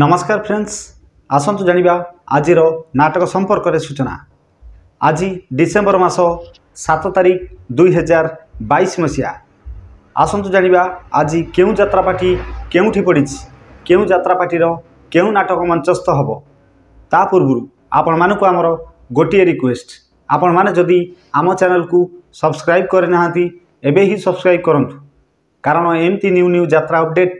ନମସ୍କାର ଫ୍ରେଣ୍ଡସ୍ ଆସନ୍ତୁ ଜାଣିବା ଆଜିର ନାଟକ ସମ୍ପର୍କରେ ସୂଚନା ଆଜି ଡିସେମ୍ବର ମାସ ସାତ ତାରିଖ ଦୁଇହଜାର ବାଇଶ ମସିହା ଆସନ୍ତୁ ଜାଣିବା ଆଜି କେଉଁ ଯାତ୍ରା ପାର୍ଟି କେଉଁଠି ପଡ଼ିଛି କେଉଁ ଯାତ୍ରା ପାର୍ଟିର କେଉଁ ନାଟକ ମଞ୍ଚସ୍ଥ ହେବ ତା ପୂର୍ବରୁ ଆପଣମାନଙ୍କୁ ଆମର ଗୋଟିଏ ରିକ୍ୱେଷ୍ଟ ଆପଣମାନେ ଯଦି ଆମ ଚ୍ୟାନେଲକୁ ସବସ୍କ୍ରାଇବ୍ କରିନାହାନ୍ତି ଏବେ ହିଁ ସବସ୍କ୍ରାଇବ୍ କରନ୍ତୁ କାରଣ ଏମିତି ନ୍ୟୁ ନ୍ୟୁ ଯାତ୍ରା ଅପଡ଼େଟ୍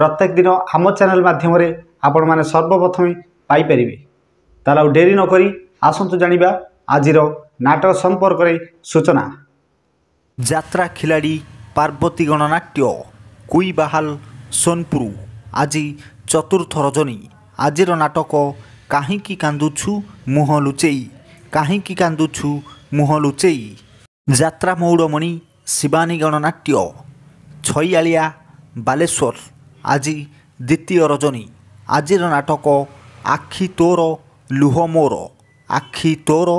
ପ୍ରତ୍ୟେକ ଦିନ ଆମ ଚ୍ୟାନେଲ୍ ମାଧ୍ୟମରେ ଆପଣମାନେ ସର୍ବପ୍ରଥମେ ପାଇପାରିବେ ତାହେଲେ ଆଉ ଡେରି ନକରି ଆସନ୍ତୁ ଜାଣିବା ଆଜିର ନାଟକ ସମ୍ପର୍କରେ ସୂଚନା ଯାତ୍ରା ଖିଲାଡ଼ି ପାର୍ବତୀ ଗଣନାଟ୍ୟ କୁଇବାହାଲ ସୋନପୁର ଆଜି ଚତୁର୍ଥ ରଜନୀ ଆଜିର ନାଟକ କାହିଁକି କାନ୍ଦୁଛୁ ମୁହଁ ଲୁଚେଇ କାହିଁକି କାନ୍ଦୁଛୁ ମୁହଁ ଲୁଚେଇ ଯାତ୍ରା ମଉଡ଼ମଣି ଶିବାନୀ ଗଣନାଟ୍ୟ ଛଇଆଳିଆ ବାଲେଶ୍ୱର ଆଜି ଦ୍ୱିତୀୟ ରଜନୀ ଆଜିର ନାଟକ ଆଖି ତୋର ଲୁହ ମୋର ଆଖି ତୋର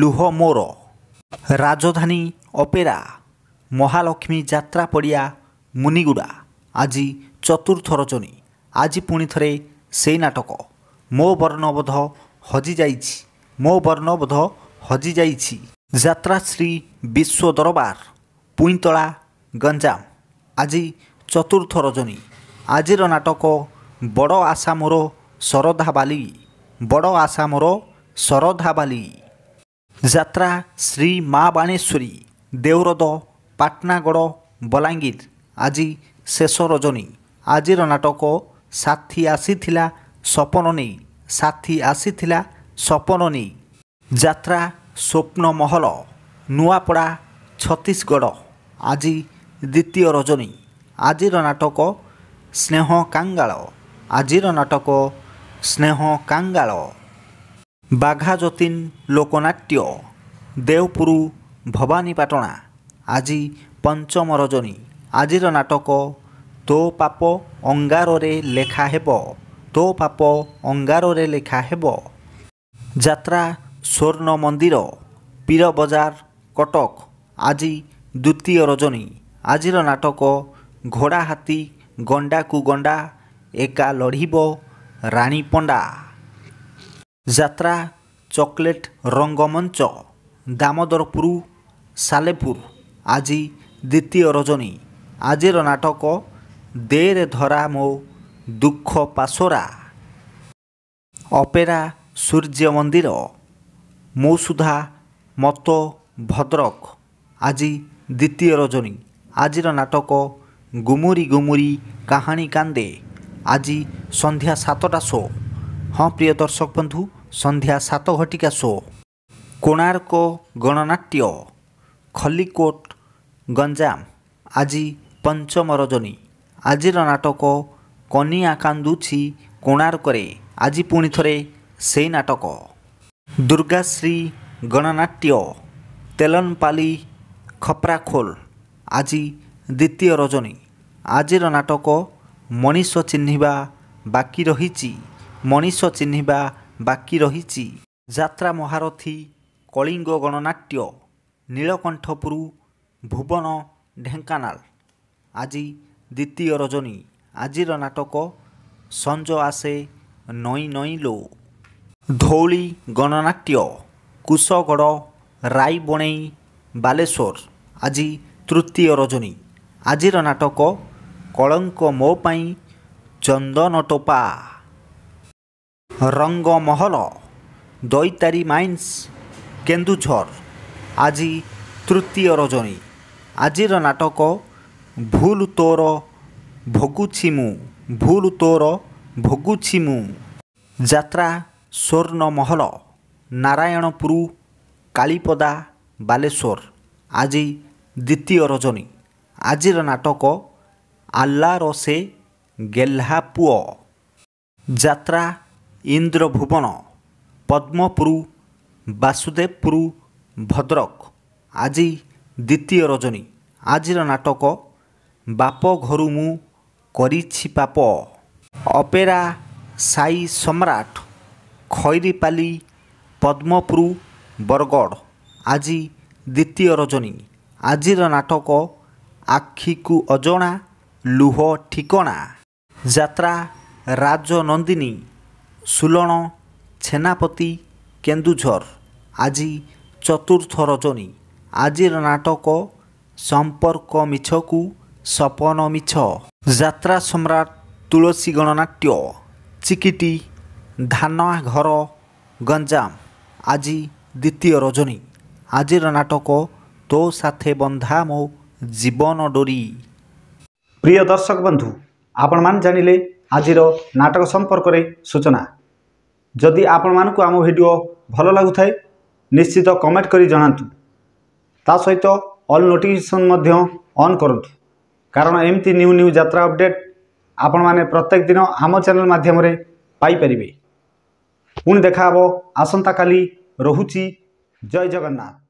ଲୁହ ମୋର ରାଜଧାନୀ ଅପେରା ମହାଲକ୍ଷ୍ମୀ ଯାତ୍ରା ପଡ଼ିଆ ମୁନିଗୁଡ଼ା ଆଜି ଚତୁର୍ଥ ରଜନୀ ଆଜି ପୁଣି ଥରେ ସେଇ ନାଟକ ମୋ ବର୍ଣ୍ଣବୋଧ ହଜିଯାଇଛି ମୋ ବର୍ଣ୍ଣବୋଧ ହଜିଯାଇଛି ଯାତ୍ରା ଶ୍ରୀ ବିଶ୍ୱ ଦରବାର ପୁଇଁତଳା ଗଞ୍ଜାମ ଆଜି ଚତୁର୍ଥ ରଜନୀ ଆଜିର ନାଟକ ବଡ଼ ଆଶା ମୋର ଶରଧା ବାଲି ବଡ଼ ଆଶା ମୋର ଶରଧା ବାଲି ଯାତ୍ରା ଶ୍ରୀ ମା ବାଣେଶ୍ୱରୀ ଦେଉରଦ ପାଟନାଗଡ଼ ବଲାଙ୍ଗୀର ଆଜି ଶେଷ ରଜନୀ ଆଜିର ନାଟକ ସାଥୀ ଆସିଥିଲା ସପନ ନେଇ ସାଥୀ ଆସିଥିଲା ସପନ ନେଇ ଯାତ୍ରା ସ୍ୱପ୍ନମହଲ ନୂଆପଡ଼ା ଛତିଶଗଡ଼ ଆଜି ଦ୍ୱିତୀୟ ରଜନୀ ଆଜିର ନାଟକ ସ୍ନେହ କାଙ୍ଗାଳ ଆଜିର ନାଟକ ସ୍ନେହ କାଙ୍ଗାଳ ବାଘା ଯତୀନ ଲୋକନାଟ୍ୟ ଦେଓପୁର ଭବାନୀପାଟଣା ଆଜି ପଞ୍ଚମ ରଜନୀ ଆଜିର ନାଟକ ତୋ ପାପ ଅଙ୍ଗାରରେ ଲେଖା ହେବ ତୋ ପାପ ଅଙ୍ଗାରରେ ଲେଖା ହେବ ଯାତ୍ରା ସ୍ୱର୍ଣ୍ଣ ମନ୍ଦିର ପୀର ବଜାର କଟକ ଆଜି ଦ୍ୱିତୀୟ ରଜନୀ ଆଜିର ନାଟକ ଘୋଡ଼ା ହାତୀ ଗଣ୍ଡାକୁ ଗଣ୍ଡା ଏକା ଲଢ଼ିବ ରାଣୀ ପଣ୍ଡା ଯାତ୍ରା ଚକୋଲେଟ୍ ରଙ୍ଗମଞ୍ଚ ଦାମୋଦରପୁର ସାଲେପୁର ଆଜି ଦ୍ୱିତୀୟ ରଜନୀ ଆଜିର ନାଟକ ଦେରେ ଧରା ମୋ ଦୁଃଖ ପାସୋରା ଅପେରା ସୂର୍ଯ୍ୟ ମନ୍ଦିର ମୌସୁଧା ମତ ଭଦ୍ରକ ଆଜି ଦ୍ୱିତୀୟ ରଜନୀ ଆଜିର ନାଟକ ଗୁମୁରି ଗୁମୁରି କାହାଣୀ କାନ୍ଦେ ଆଜି ସନ୍ଧ୍ୟା ସାତଟା ଶୋ ହଁ ପ୍ରିୟ ଦର୍ଶକ ବନ୍ଧୁ ସନ୍ଧ୍ୟା ସାତ ଘଟିକା ଶୋ କୋଣାର୍କ ଗଣନାଟ୍ୟ ଖଲିକୋଟ ଗଞ୍ଜାମ ଆଜି ପଞ୍ଚମ ରଜନୀ ଆଜିର ନାଟକ কণী আকান্দুছি কোণার্কে আজি পুঁ থে সেই নাটক দুর্গাশ্রী গণনাট্য তেলনপালি খপ্রাখোল আজি দ্বিতীয় রজনী আজির নাটক মনিষ চিহ্নিবা বাকি রহিছি মনিষ চিহ্নিবা বাকি রহিছি যাত্রা মহারথী কলিঙ্গ গণনাট্য নীলকণ্ঠপুর ভুবন ঢেঙ্কানাল আজি দ্বিতীয় রজনী ଆଜିର ନାଟକ ସଞ୍ଜ ଆସେ ନଈ ନଇ ଲୋ ଧଉଳି ଗଣନାଟ୍ୟ କୁଶଗଡ଼ ରାଇ ବଣେଇ ବାଲେଶ୍ୱର ଆଜି ତୃତୀୟ ରଜନୀ ଆଜିର ନାଟକ କଳଙ୍କ ମୋ ପାଇଁ ଚନ୍ଦନ ଟୋପା ରଙ୍ଗମହଲ ଦୈତାରୀ ମାଇନ୍ସ କେନ୍ଦୁଝର ଆଜି ତୃତୀୟ ରଜନୀ ଆଜିର ନାଟକ ଭୁଲ ତୋର ଭୋଗୁଛି ମୁଁ ଭୁଲ ତୋର ଭୋଗୁଛି ମୁଁ ଯାତ୍ରା ସ୍ୱର୍ଣ୍ଣ ମହଲ ନାରାୟଣପୁର କାଳିପଦା ବାଲେଶ୍ୱର ଆଜି ଦ୍ୱିତୀୟ ରଜନୀ ଆଜିର ନାଟକ ଆଲ୍ଲା ସେ ଗେହ୍ଲା ପୁଅ ଯାତ୍ରା ଇନ୍ଦ୍ରଭୁବନ ପଦ୍ମପୁର ବାସୁଦେବପୁର ଭଦ୍ରକ ଆଜି ଦ୍ୱିତୀୟ ରଜନୀ ଆଜିର ନାଟକ ବାପ ଘରୁ ମୁଁ କରିଛି ପାପ ଅପେରା ସାଇ ସମ୍ରାଟ ଖଇରିପାଲି ପଦ୍ମପୁର ବରଗଡ଼ ଆଜି ଦ୍ୱିତୀୟ ରଜନୀ ଆଜିର ନାଟକ ଆଖିକୁ ଅଜଣା ଲୁହ ଠିକଣା ଯାତ୍ରା ରାଜନନ୍ଦିନୀ ସୁଲଣ ଛେନାପତି କେନ୍ଦୁଝର ଆଜି ଚତୁର୍ଥ ରଜନୀ ଆଜିର ନାଟକ ସମ୍ପର୍କ ମିଛକୁ ସପନ ମିଛ ଯାତ୍ରା ସମ୍ରାଟ ତୁଳସୀ ଗଣନାଟ୍ୟ ଚିକିଟି ଧାନ ଘର ଗଞ୍ଜାମ ଆଜି ଦ୍ୱିତୀୟ ରଜନୀ ଆଜିର ନାଟକ ତୋ ସାଥେ ବନ୍ଧା ମୋ ଜୀବନ ଡୋରି ପ୍ରିୟ ଦର୍ଶକ ବନ୍ଧୁ ଆପଣମାନେ ଜାଣିଲେ ଆଜିର ନାଟକ ସମ୍ପର୍କରେ ସୂଚନା ଯଦି ଆପଣମାନଙ୍କୁ ଆମ ଭିଡ଼ିଓ ଭଲ ଲାଗୁଥାଏ ନିଶ୍ଚିତ କମେଣ୍ଟ କରି ଜଣାନ୍ତୁ ତା ସହିତ ଅଲ୍ ନୋଟିଫିକେସନ୍ ମଧ୍ୟ ଅନ୍ କରନ୍ତୁ କାରଣ ଏମିତି ନ୍ୟୁ ନ୍ୟୁ ଯାତ୍ରା ଅପଡ଼େଟ୍ ଆପଣମାନେ ପ୍ରତ୍ୟେକ ଦିନ ଆମ ଚ୍ୟାନେଲ୍ ମାଧ୍ୟମରେ ପାଇପାରିବେ ପୁଣି ଦେଖା ହେବ ଆସନ୍ତାକାଲି ରହୁଛି ଜୟ ଜଗନ୍ନାଥ